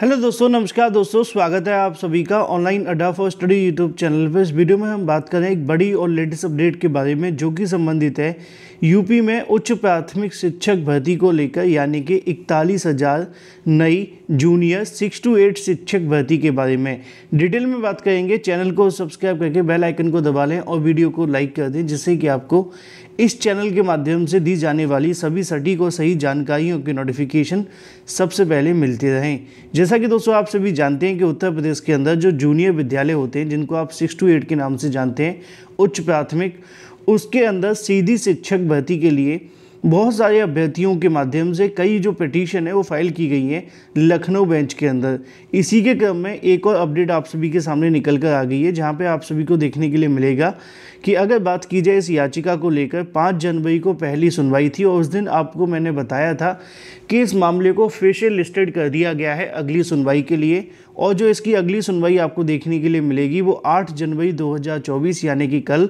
hello दोस्तों नमस्कार दोस्तों स्वागत है आप सभी का ऑनलाइन अड्डा फॉर स्टडी यूट्यूब चैनल पर इस वीडियो में हम बात करें एक बड़ी और लेटेस्ट अपडेट के बारे में जो कि संबंधित है यूपी में उच्च प्राथमिक शिक्षक भर्ती को लेकर यानी कि इकतालीस हज़ार नई जूनियर सिक्स टू एट शिक्षक भर्ती के बारे में डिटेल में बात करेंगे चैनल को सब्सक्राइब करके बेल आइकन को दबा लें और वीडियो को लाइक कर दें जिससे कि आपको इस चैनल के माध्यम से दी जाने वाली सभी सटीक और सही जानकारियों की नोटिफिकेशन सबसे पहले मिलती रहें जैसा कि दोस्तों आप सभी जानते हैं कि उत्तर प्रदेश के अंदर जो जूनियर विद्यालय होते हैं जिनको आप सिक्स टू एट के नाम से जानते हैं उच्च प्राथमिक उसके अंदर सीधी शिक्षक भर्ती के लिए बहुत सारे अभ्यर्थियों के माध्यम से कई जो पटिशन है वो फाइल की गई है लखनऊ बेंच के अंदर इसी के क्रम में एक और अपडेट आप सभी के सामने निकल कर आ गई है जहां पे आप सभी को देखने के लिए मिलेगा कि अगर बात की जाए इस याचिका को लेकर पाँच जनवरी को पहली सुनवाई थी और उस दिन आपको मैंने बताया था कि इस मामले को फेशियल लिस्टेड कर दिया गया है अगली सुनवाई के लिए और जो इसकी अगली सुनवाई आपको देखने के लिए मिलेगी वो 8 जनवरी 2024 यानी कि कल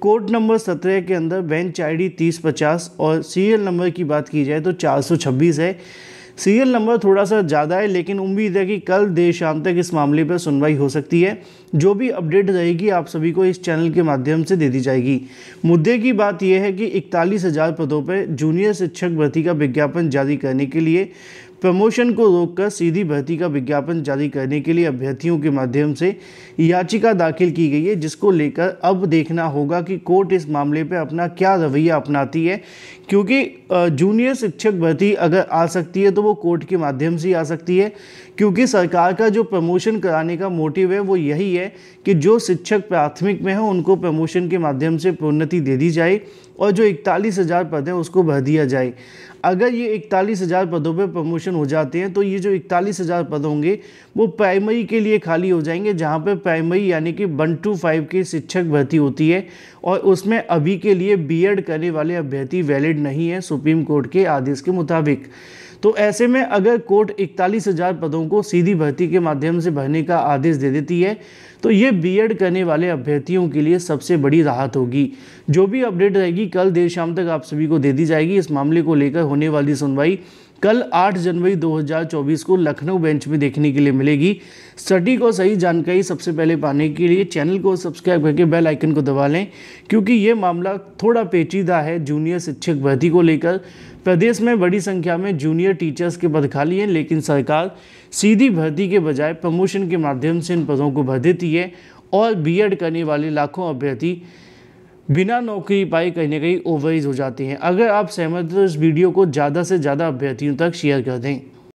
कोर्ट नंबर 17 के अंदर बेंच आई डी तीस पचास और सीरियल नंबर की बात की जाए तो 426 है सीरियल नंबर थोड़ा सा ज़्यादा है लेकिन उम्मीद है कि कल देर शाम तक इस मामले पर सुनवाई हो सकती है जो भी अपडेट रहेगी आप सभी को इस चैनल के माध्यम से दे दी जाएगी मुद्दे की बात यह है कि इकतालीस हज़ार पदों पर जूनियर शिक्षक भर्ती का विज्ञापन जारी करने के लिए प्रमोशन को रोककर सीधी भर्ती का विज्ञापन जारी करने के लिए अभ्यर्थियों के माध्यम से याचिका दाखिल की गई है जिसको लेकर अब देखना होगा कि कोर्ट इस मामले पर अपना क्या रवैया अपनाती है क्योंकि जूनियर शिक्षक भर्ती अगर आ सकती है तो वो कोर्ट के माध्यम से आ सकती है क्योंकि सरकार का जो प्रमोशन कराने का मोटिव है वो यही है कि जो शिक्षक प्राथमिक में हैं उनको प्रमोशन के माध्यम से प्रोन्नति दे दी जाए और जो इकतालीस हज़ार पद हैं उसको भर दिया जाए अगर ये इकतालीस हज़ार पदों पर प्रमोशन हो जाते हैं तो ये जो इकतालीस हज़ार पद होंगे वो प्राइमरी के लिए खाली हो जाएंगे जहाँ पर प्राइमरी यानी कि वन टू फाइव की शिक्षक भर्ती होती है और उसमें अभी के लिए बीएड करने वाले अभ्यर्थी वैलिड नहीं है सुप्रीम कोर्ट के आदेश के मुताबिक तो ऐसे में अगर कोर्ट इकतालीस हज़ार पदों को सीधी भर्ती के माध्यम से भरने का आदेश दे देती है तो ये बीएड करने वाले अभ्यर्थियों के लिए सबसे बड़ी राहत होगी जो भी अपडेट रहेगी कल देर शाम तक आप सभी को दे दी जाएगी इस मामले को लेकर होने होने वाली सुनवाई कल 8 जनवरी 2024 को लखनऊ बेंच में देखने के लिए मिलेगी स्टडी को सही जानकारी सबसे पहले पाने के लिए चैनल को सब्सक्राइब करके बेल आइकन को दबा लें क्योंकि ये मामला थोड़ा पेचीदा है जूनियर शिक्षक भर्ती को लेकर प्रदेश में बड़ी संख्या में जूनियर टीचर्स के पद खाली हैं लेकिन सरकार सीधी भर्ती के बजाय प्रमोशन के माध्यम से इन पदों को भर देती है और बी करने वाले लाखों अभ्यर्थी बिना नौकरी पाई कहीं ना कहीं ओवरइज हो जाती हैं अगर आप सहमत तो इस वीडियो को ज़्यादा से ज़्यादा अभ्यर्थियों तक शेयर कर दें